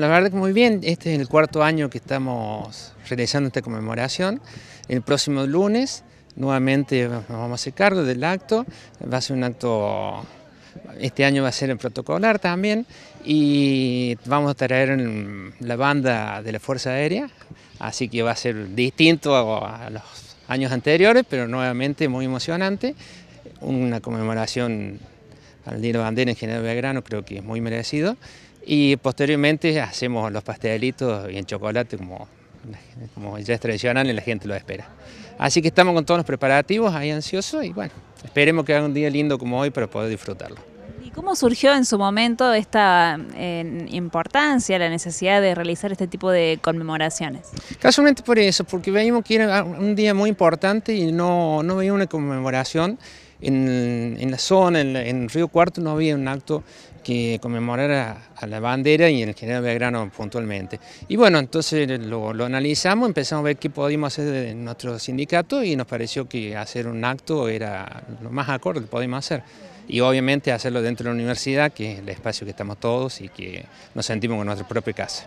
La verdad que muy bien, este es el cuarto año que estamos realizando esta conmemoración. El próximo lunes nuevamente nos vamos a hacer cargo del acto, va a ser un acto, este año va a ser el protocolar también y vamos a traer la banda de la Fuerza Aérea, así que va a ser distinto a los años anteriores, pero nuevamente muy emocionante, una conmemoración al Nilo Bandera, General Belgrano, creo que es muy merecido. Y posteriormente hacemos los pastelitos y el chocolate, como, como ya es tradicional y la gente lo espera. Así que estamos con todos los preparativos, ahí ansiosos y bueno, esperemos que haga un día lindo como hoy para poder disfrutarlo. ¿Y cómo surgió en su momento esta eh, importancia, la necesidad de realizar este tipo de conmemoraciones? Casualmente por eso, porque veíamos que era un día muy importante y no, no veía una conmemoración en, la zona, en, Río Cuarto, no había un acto que conmemorara a, la bandera y en el general Belgrano puntualmente. Y bueno, entonces lo, analizamos, empezamos a ver qué podíamos hacer de nuestro sindicato y nos pareció que hacer un acto era lo más acorde que podíamos hacer y obviamente hacerlo dentro de la universidad, que es el espacio que estamos todos y que nos sentimos en nuestra propia casa.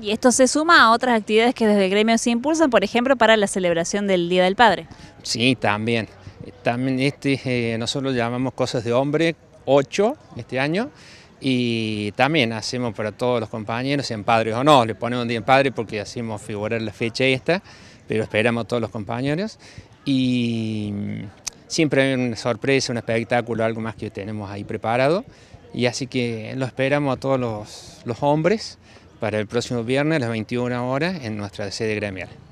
Y esto se suma a otras actividades que desde el gremio se impulsan, por ejemplo, para la celebración del Día del Padre. Sí, también. También este, eh, nosotros llamamos Cosas de Hombre 8 este año y también hacemos para todos los compañeros en Padres o no, le ponemos un día en Padre porque hacemos figurar la fecha esta, pero esperamos a todos los compañeros y mm, siempre hay una sorpresa, un espectáculo, algo más que tenemos ahí preparado y así que lo esperamos a todos los hombres para el próximo viernes a las 21 horas en nuestra sede gremial.